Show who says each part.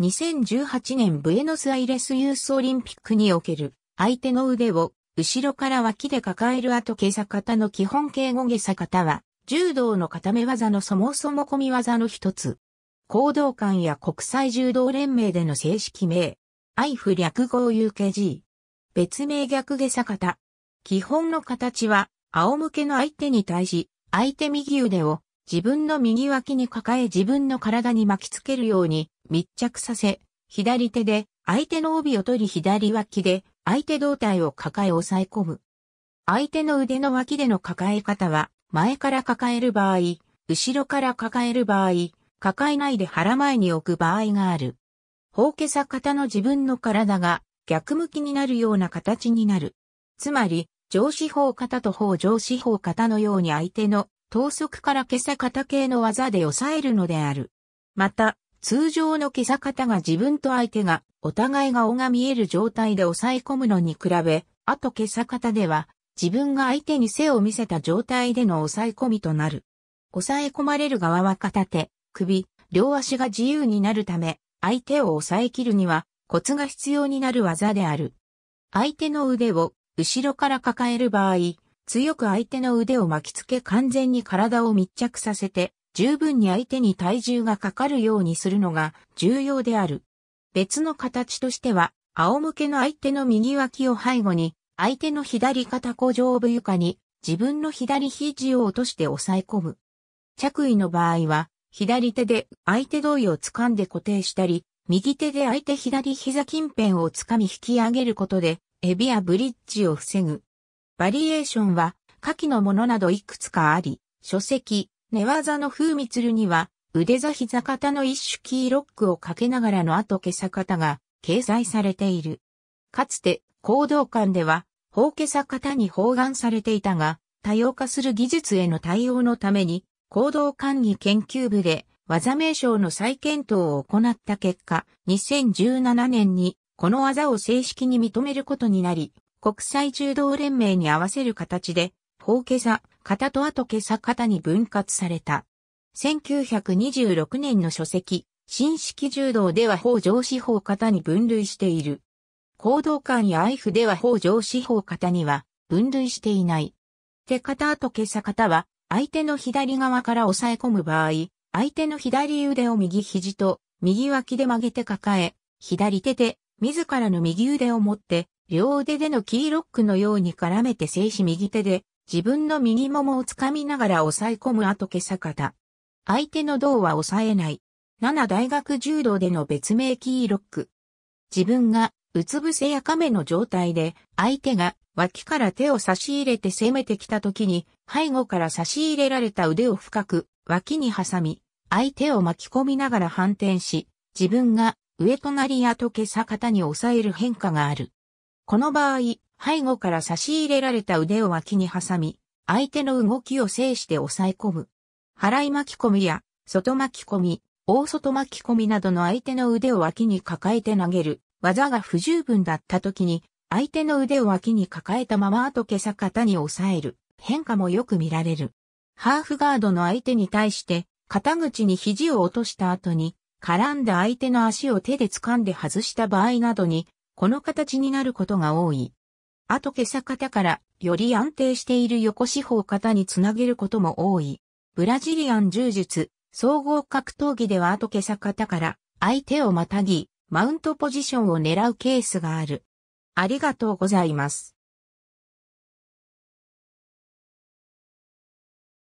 Speaker 1: 2018年ブエノスアイレスユースオリンピックにおける相手の腕を後ろから脇で抱える後下坂方の基本敬語下坂方は柔道の固め技のそもそも込み技の一つ。行動館や国際柔道連盟での正式名。イフ略語 UKG。別名逆下坂方。基本の形は仰向けの相手に対し相手右腕を自分の右脇に抱え自分の体に巻きつけるように密着させ、左手で相手の帯を取り左脇で相手胴体を抱え押さえ込む。相手の腕の脇での抱え方は、前から抱える場合、後ろから抱える場合、抱えないで腹前に置く場合がある。ほうけさ方の自分の体が逆向きになるような形になる。つまり、上四方方と方上四方方のように相手の等速から毛さ方系の技で抑えるのである。また、通常の袈裟方が自分と相手が、お互いが尾が見える状態で抑え込むのに比べ、あと袈裟方では、自分が相手に背を見せた状態での抑え込みとなる。抑え込まれる側は片手、首、両足が自由になるため、相手を抑え切るには、コツが必要になる技である。相手の腕を後ろから抱える場合、強く相手の腕を巻きつけ完全に体を密着させて、十分に相手に体重がかかるようにするのが重要である。別の形としては、仰向けの相手の右脇を背後に、相手の左肩小上部床に自分の左肘を落として押さえ込む。着衣の場合は、左手で相手同意を掴んで固定したり、右手で相手左膝近辺を掴み引き上げることで、エビやブリッジを防ぐ。バリエーションは、下記のものなどいくつかあり、書籍、寝技の風鶴には、腕座膝型の一種キーロックをかけながらの後けさ型が掲載されている。かつて、行動館では、法けさ型に包含されていたが、多様化する技術への対応のために、行動管理研究部で技名称の再検討を行った結果、2017年にこの技を正式に認めることになり、国際柔道連盟に合わせる形で、法けさ型と後けさ型に分割された。1926年の書籍、新式柔道では法上司法型に分類している。行動感や愛譜では法上司法型には分類していない。手型後けさ型は、相手の左側から押さえ込む場合、相手の左腕を右肘と右脇で曲げて抱え、左手で自らの右腕を持って、両腕でのキーロックのように絡めて静止右手で自分の右ももをつかみながら抑え込む後けさ方。相手の胴は抑えない。7大学柔道での別名キーロック。自分がうつ伏せや亀の状態で相手が脇から手を差し入れて攻めてきた時に背後から差し入れられた腕を深く脇に挟み相手を巻き込みながら反転し自分が上隣やとけさ方に抑える変化がある。この場合、背後から差し入れられた腕を脇に挟み、相手の動きを制して抑え込む。払い巻き込みや、外巻き込み、大外巻き込みなどの相手の腕を脇に抱えて投げる、技が不十分だった時に、相手の腕を脇に抱えたまま後けさ肩に抑える、変化もよく見られる。ハーフガードの相手に対して、肩口に肘を落とした後に、絡んだ相手の足を手で掴んで外した場合などに、この形になることが多い。あと毛さ型からより安定している横四方型につなげることも多い。ブラジリアン柔術、総合格闘技では後毛さ型から相手をまたぎ、マウントポジションを狙うケースがある。ありがとうございます。